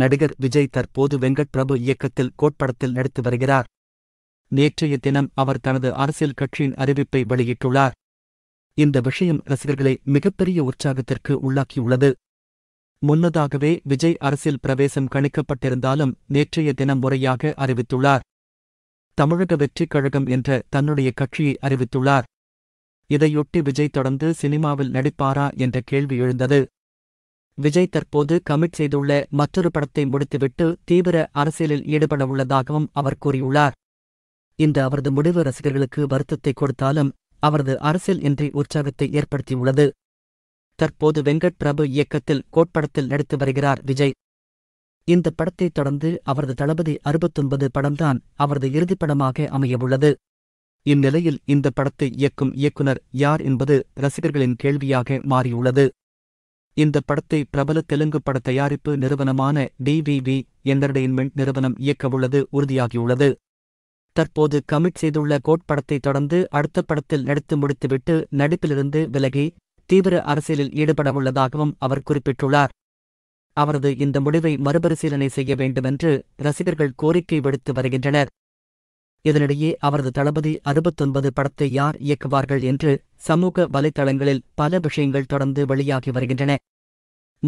நடிகர் விஜய் தற்போது வெங்கட் பிரபு இயக்கத்தில் கோட்படத்தில் நடித்து வருகிறார் நேற்றைய தினம் அவர் தனது அரசியல் கட்சியின் அறிவிப்பை வெளியிட்டுள்ளார் இந்த விஷயம் ரசிகர்களை மிகப்பெரிய உற்சாகத்திற்கு உள்ளாக்கியுள்ளது முன்னதாகவே விஜய் அரசியல் பிரவேசம் கணிக்கப்பட்டிருந்தாலும் நேற்றைய தினம் முறையாக அறிவித்துள்ளார் தமிழக வெற்றிக் கழகம் என்ற தன்னுடைய கட்சியை அறிவித்துள்ளார் இதையொட்டி விஜய் தொடர்ந்து சினிமாவில் நடிப்பாரா என்ற கேள்வி எழுந்தது விஜய் தற்போது கமிட் செய்துள்ள மற்றொரு படத்தை முடித்துவிட்டு தீவிர அரசியலில் ஈடுபட உள்ளதாகவும் அவர் கூறியுள்ளார் இந்த அவரது முடிவு ரசிகர்களுக்கு வருத்தத்தை கொடுத்தாலும் அவரது அரசியல் இன்றி உற்சாகத்தை ஏற்படுத்தியுள்ளது தற்போது வெங்கட் பிரபு இயக்கத்தில் கோட்படத்தில் நடித்து வருகிறார் விஜய் இந்த படத்தை தொடர்ந்து அவரது தளபதி அறுபத்தொன்பது படம்தான் அவரது இறுதிப்படமாக படமாக அமையவுள்ளது இந்நிலையில் இந்த படத்தை இயக்கும் இயக்குனர் யார் என்பது ரசிகர்களின் கேள்வியாக மாறியுள்ளது இந்த படத்தை பிரபல தெலுங்கு பட தயாரிப்பு நிறுவனமான டிவிவி என்டர்டெயின்மெண்ட் நிறுவனம் இயக்கவுள்ளது உறுதியாகியுள்ளது தற்போது கமிட் செய்துள்ள கோட் படத்தை தொடர்ந்து அடுத்த படத்தில் நடித்து முடித்துவிட்டு நடிப்பிலிருந்து விலகி தீவிர அரசியலில் ஈடுபடவுள்ளதாகவும் அவர் குறிப்பிட்டுள்ளார் அவரது இந்த முடிவை மறுபரிசீலனை செய்ய வேண்டுமென்று ரசிகர்கள் கோரிக்கை விடுத்து வருகின்றனர் இதனிடையே அவரது தளபதி அறுபத்தொன்பது படத்தை யார் இயக்குவார்கள் என்று சமூக வலைதளங்களில் பல விஷயங்கள் தொடர்ந்து வெளியாகி வருகின்றன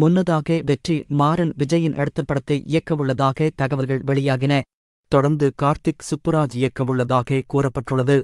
முன்னதாக வெற்றி மாறன் விஜயின் அடுத்த படத்தை இயக்கவுள்ளதாக தகவல்கள் வெளியாகின தொடர்ந்து கார்த்திக் சுப்புராஜ் இயக்கவுள்ளதாக கூறப்பட்டுள்ளது